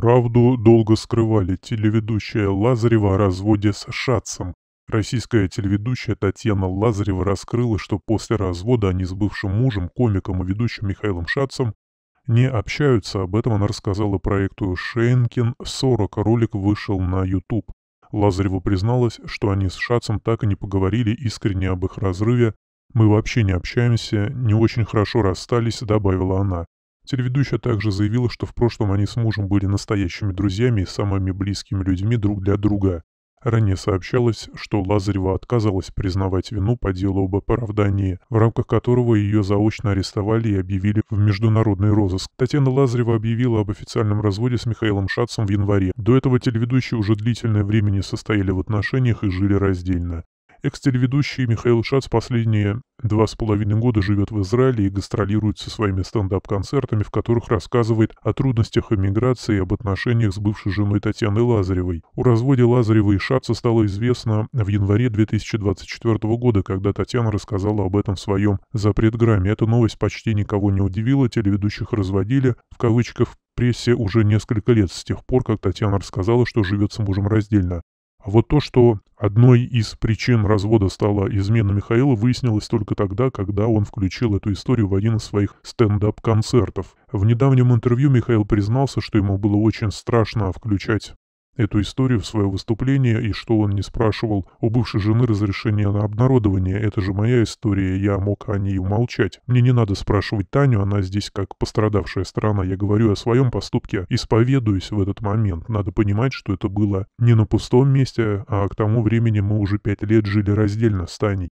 Правду долго скрывали телеведущая Лазарева о разводе с Шацем. Российская телеведущая Татьяна Лазарева раскрыла, что после развода они с бывшим мужем, комиком и ведущим Михаилом Шацем не общаются. Об этом она рассказала проекту «Шейнкин 40». Ролик вышел на YouTube. Лазарева призналась, что они с Шацем так и не поговорили искренне об их разрыве. «Мы вообще не общаемся, не очень хорошо расстались», — добавила она. Телеведущая также заявила, что в прошлом они с мужем были настоящими друзьями и самыми близкими людьми друг для друга. Ранее сообщалось, что Лазарева отказалась признавать вину по делу об оправдании, в рамках которого ее заочно арестовали и объявили в международный розыск. Татьяна Лазарева объявила об официальном разводе с Михаилом Шацем в январе. До этого телеведущие уже длительное время не состояли в отношениях и жили раздельно. Экс-телеведущий Михаил Шац последние два с половиной года живет в Израиле и гастролирует со своими стендап-концертами, в которых рассказывает о трудностях эмиграции и об отношениях с бывшей женой Татьяны Лазаревой. У разводе Лазаревой и Шаца стало известно в январе 2024 года, когда Татьяна рассказала об этом в своем «Запретграмме». Эта новость почти никого не удивила, телеведущих разводили, в кавычках, прессе уже несколько лет с тех пор, как Татьяна рассказала, что живет с мужем раздельно. А вот то, что одной из причин развода стала измена Михаила, выяснилось только тогда, когда он включил эту историю в один из своих стендап-концертов. В недавнем интервью Михаил признался, что ему было очень страшно включать эту историю в свое выступление и что он не спрашивал у бывшей жены разрешения на обнародование. Это же моя история, я мог о ней умолчать. Мне не надо спрашивать Таню, она здесь как пострадавшая сторона. Я говорю о своем поступке, исповедуюсь в этот момент. Надо понимать, что это было не на пустом месте, а к тому времени мы уже пять лет жили раздельно с Таней.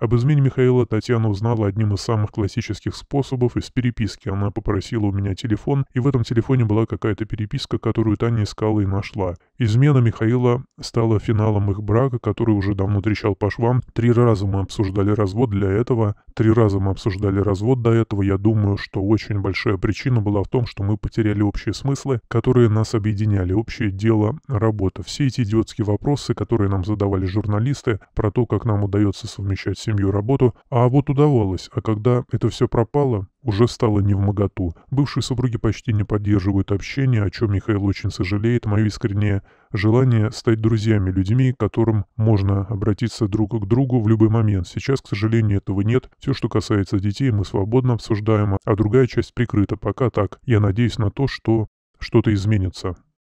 Об измене Михаила Татьяна узнала одним из самых классических способов из переписки. Она попросила у меня телефон, и в этом телефоне была какая-то переписка, которую Таня искала и нашла. Измена Михаила стала финалом их брака, который уже давно трещал по швам. Три раза мы обсуждали развод для этого, три раза мы обсуждали развод до этого. Я думаю, что очень большая причина была в том, что мы потеряли общие смыслы, которые нас объединяли, общее дело, работа. Все эти идиотские вопросы, которые нам задавали журналисты, про то, как нам удается совмещать семью, работу, а вот удавалось, а когда это все пропало, уже стало не в моготу. Бывшие супруги почти не поддерживают общение, о чем Михаил очень сожалеет, мое искреннее желание стать друзьями, людьми, к которым можно обратиться друг к другу в любой момент. Сейчас, к сожалению, этого нет. Все, что касается детей, мы свободно обсуждаем, а другая часть прикрыта. Пока так. Я надеюсь на то, что что-то изменится.